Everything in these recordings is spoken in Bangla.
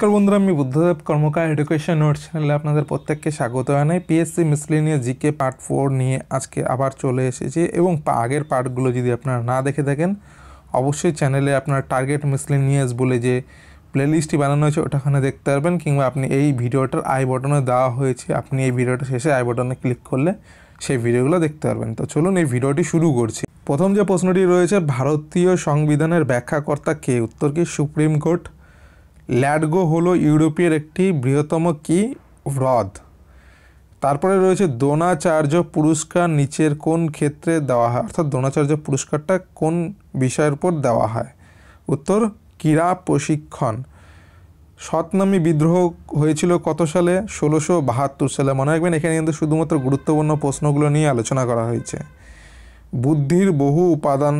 নমস্কার বন্ধুরা আমি বুদ্ধদেব কর্মকার এডুকেশন নোট চ্যানেলে আপনাদের প্রত্যেককে স্বাগত জানাই PSC miscellaneous GK part four নিয়ে আজকে আবার চলে এসেছি এবং আগের পার্টগুলো যদি আপনারা না দেখে থাকেন অবশ্যই চ্যানেলে আপনার টার্গেট মিসলিনিয়াস বলে যে প্লেলিস্টটি বানানো হয়েছে ওটাখানে দেখতে পারবেন কিংবা আপনি এই ভিডিওটার আই বটনে দেওয়া হয়েছে আপনি এই ভিডিওটা শেষে আই বটনে ক্লিক করলে সেই ভিডিওগুলো দেখতে পারবেন তো চলুন এই ভিডিওটি শুরু করছি প্রথম যে প্রশ্নটি রয়েছে ভারতীয় সংবিধানের ব্যাখ্যাকর্তা কে উত্তর কি সুপ্রিম কোর্ট ল্যাডগো হলো ইউরোপের একটি বৃহত্তম কি হ্রদ তারপরে রয়েছে দ্রোণাচার্য পুরস্কার নিচের কোন ক্ষেত্রে দেওয়া হয় অর্থাৎ দ্রোণাচার্য পুরস্কারটা কোন বিষয়ের উপর দেওয়া হয় উত্তর ক্রীড়া প্রশিক্ষণ সতনামী বিদ্রোহ হয়েছিল কত সালে ষোলোশো বাহাত্তর সালে মনে রাখবেন এখানে কিন্তু শুধুমাত্র গুরুত্বপূর্ণ প্রশ্নগুলো নিয়ে আলোচনা করা হয়েছে বুদ্ধির বহু উপাদান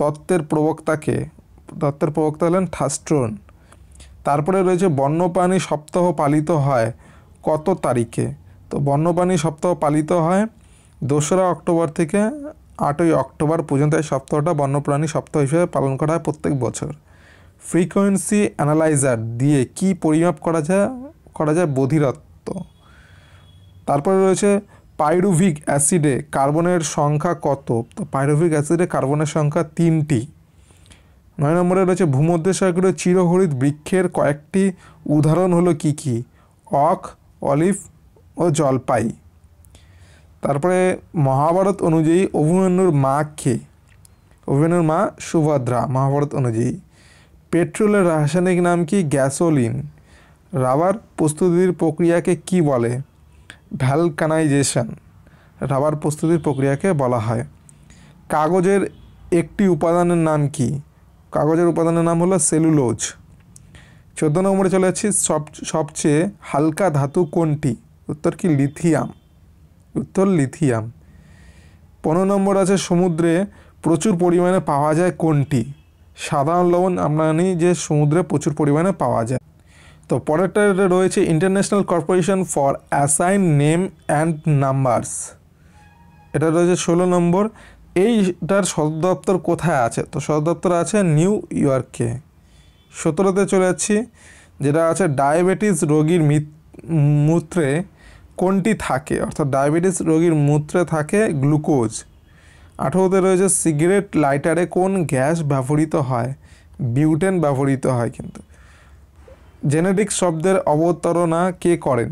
তত্ত্বের প্রবক্তাকে তত্ত্বের প্রবক্তা হলেন থাস্ট্রন তারপরে রয়েছে বন্যপ্রাণী সপ্তাহ পালিত হয় কত তারিখে তো বন্যপ্রাণী সপ্তাহ পালিত হয় দোসরা অক্টোবর থেকে আটই অক্টোবর পর্যন্ত এই সপ্তাহটা বন্যপ্রাণী সপ্তাহ হিসেবে পালন করা হয় প্রত্যেক বছর ফ্রিকোয়েন্সি অ্যানালাইজার দিয়ে কি পরিমাপ করা যায় করা যায় বধিরত্ব তারপরে রয়েছে পাইরুভিক অ্যাসিডে কার্বনের সংখ্যা কত তো পাইরুভিক অ্যাসিডে কার্বনের সংখ্যা তিনটি নয় নম্বরে রয়েছে ভূমধ্যসাগরীয় চিরহরিৎ বৃক্ষের কয়েকটি উদাহরণ হলো কি কি অক অলিভ ও জলপাই তারপরে মহাভারত অনুযায়ী অভিমন্যুর মা কে অভিমন্যুর মা সুভদ্রা মহাভারত অনুযায়ী পেট্রোলের রাসায়নিক নাম কি গ্যাসোলিন রাবার প্রস্তুতির প্রক্রিয়াকে কি বলে ভ্যালকানাইজেশন রাবার প্রস্তুতির প্রক্রিয়াকে বলা হয় কাগজের একটি উপাদানের নাম কি কাগজের উপাদানের নাম হলো সেলুলোজ চোদ্দ নম্বরে চলে যাচ্ছি সব সবচেয়ে হালকা ধাতু কোনটি উত্তর কি লিথিয়াম উত্তর লিথিয়াম পনেরো নম্বর আছে সমুদ্রে প্রচুর পরিমাণে পাওয়া যায় কোনটি সাধারণ লবণ আমরা জানি যে সমুদ্রে প্রচুর পরিমাণে পাওয়া যায় তো পরেরটা রয়েছে international corporation for assign name and numbers এটা রয়েছে ষোলো নম্বর এইটার সদর দপ্তর কোথায় আছে তো সদর দপ্তর আছে নিউ ইয়র্কে সতেরোতে চলে যাচ্ছি যেটা আছে ডায়াবেটিস রোগীর মূত্রে কোনটি থাকে অর্থাৎ ডায়াবেটিস রোগীর মূত্রে থাকে গ্লুকোজ আঠেরোতে রয়েছে সিগারেট লাইটারে কোন গ্যাস ব্যবহৃত হয় বিউটেন ব্যবহৃত হয় কিন্তু জেনেটিক শব্দের অবতারণা কে করেন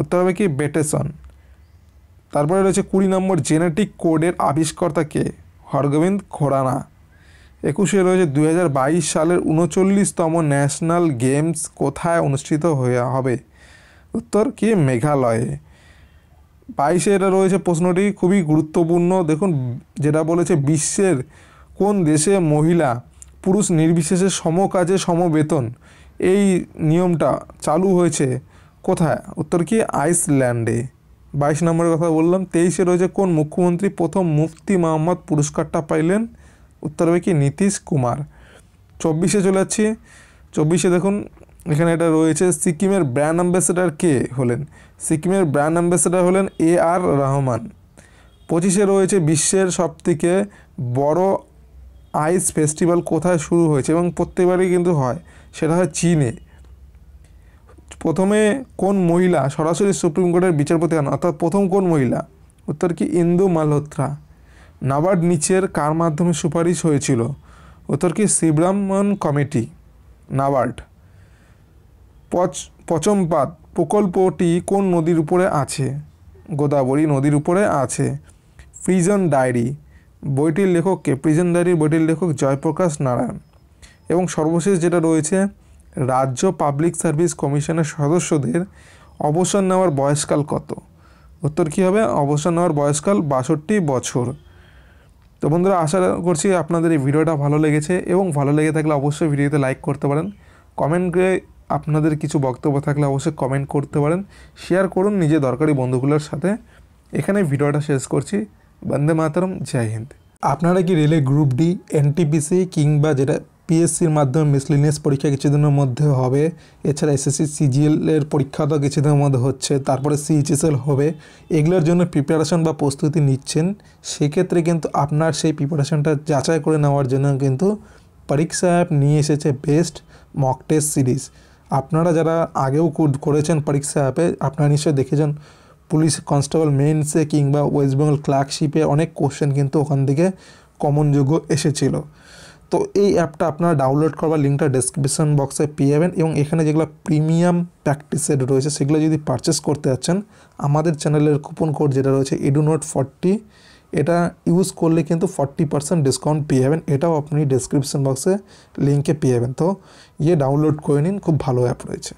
উত্তর হবে কি বেটেসন তারপরে রয়েছে কুড়ি নম্বর জেনেটিক কোডের আবিষ্কর্তা কে হরগোবিন্দ খোরানা একুশে রয়েছে দুই সালের উনচল্লিশতম ন্যাশনাল গেমস কোথায় অনুষ্ঠিত হয়ে হবে উত্তর কি মেঘালয়ে বাইশে এটা রয়েছে প্রশ্নটি খুবই গুরুত্বপূর্ণ দেখুন যেটা বলেছে বিশ্বের কোন দেশে মহিলা পুরুষ নির্বিশেষে সম কাজে এই নিয়মটা চালু হয়েছে কোথায় উত্তর কি আইসল্যান্ডে বাইশ নম্বরের কথা বললাম তেইশে রয়েছে কোন মুখ্যমন্ত্রী প্রথম মুফতি মোহাম্মদ পুরস্কারটা পাইলেন উত্তর হবে কি নীতিশ কুমার চব্বিশে চলে যাচ্ছি চব্বিশে দেখুন এখানে এটা রয়েছে সিকিমের ব্র্যান্ড অ্যাম্বাসেডার কে হলেন সিকিমের ব্র্যান্ড অ্যাম্বাসেডার হলেন এ আর রহমান পঁচিশে রয়েছে বিশ্বের সবথেকে বড় আইস ফেস্টিভ্যাল কোথায় শুরু হয়েছে এবং প্রত্যেকবারই কিন্তু হয় সেটা হয় চীনে প্রথমে কোন মহিলা সরাসরি সুপ্রিম কোর্টের বিচারপতি হন অর্থাৎ প্রথম কোন মহিলা উত্তর কি ইন্দু মালহোত্রা নাবার্ড নিচের কার মাধ্যমে সুপারিশ হয়েছিল উত্তর কি শিবরামন কমিটি নাবার্ড পচ পচমপাত প্রকল্পটি কোন নদীর উপরে আছে গোদাবরী নদীর উপরে আছে প্রিজন ডায়েরি বইটির লেখককে প্রিজন ডায়েরির বইটির লেখক জয়প্রকাশ নারায়ণ এবং সর্বশেষ যেটা রয়েছে রাজ্য পাবলিক সার্ভিস কমিশনের সদস্যদের অবসর নেওয়ার বয়সকাল কত উত্তর কী হবে অবসর নেওয়ার বয়সকাল বাষট্টি বছর তো বন্ধুরা আশা করছি আপনাদের এই ভিডিওটা ভালো লেগেছে এবং ভালো লেগে থাকলে অবশ্যই ভিডিওতে লাইক করতে পারেন কমেন্টে আপনাদের কিছু বক্তব্য থাকলে অবশ্যই কমেন্ট করতে পারেন শেয়ার করুন নিজের দরকারি বন্ধুগুলোর সাথে এখানে ভিডিওটা শেষ করছি বন্দে মাতরম জয় হিন্দ আপনারা কি রেলে গ্রুপ ডি এনটিপিসি কিংবা যেটা পিএসসির মাধ্যমে মিসলিনিয়াস পরীক্ষা কিছুদিনের মধ্যে হবে এছাড়া এসএসসি সিজিএলের পরীক্ষা তো কিছুদিনের মধ্যে হচ্ছে তারপরে সিএইচএসএল হবে এগুলোর জন্য প্রিপারেশন বা প্রস্তুতি নিচ্ছেন সেক্ষেত্রে কিন্তু আপনার সেই প্রিপারেশনটা যাচাই করে নেওয়ার জন্য কিন্তু পরীক্ষা অ্যাপ নিয়ে এসেছে বেস্ট মক টেস্ট সিরিজ আপনারা যারা আগেও করেছেন পরীক্ষা অ্যাপে আপনারা নিশ্চয়ই দেখেছেন পুলিশ কনস্টেবল মেইনসে কিংবা ওয়েস্ট বেঙ্গল ক্লার্কশিপে অনেক কোশ্চেন কিন্তু ওখান থেকে কমনযোগ্য এসেছিলো তো এই অ্যাপটা আপনারা ডাউনলোড করবার লিঙ্কটা ডেসক্রিপশন বক্সে পেয়ে যাবেন এবং এখানে যেগুলো প্রিমিয়াম প্র্যাকটিসের রয়েছে সেগুলো যদি পারচেস করতে যাচ্ছেন আমাদের চ্যানেলের কুপন কোড যেটা রয়েছে নোট ফর্টি এটা ইউজ করলে কিন্তু ফর্টি পার্সেন্ট ডিসকাউন্ট পেয়ে যাবেন এটাও আপনি ডেসক্রিপশন বক্সে লিঙ্কে পেয়ে যাবেন তো ইয়ে ডাউনলোড করে নিন খুব ভালো অ্যাপ রয়েছে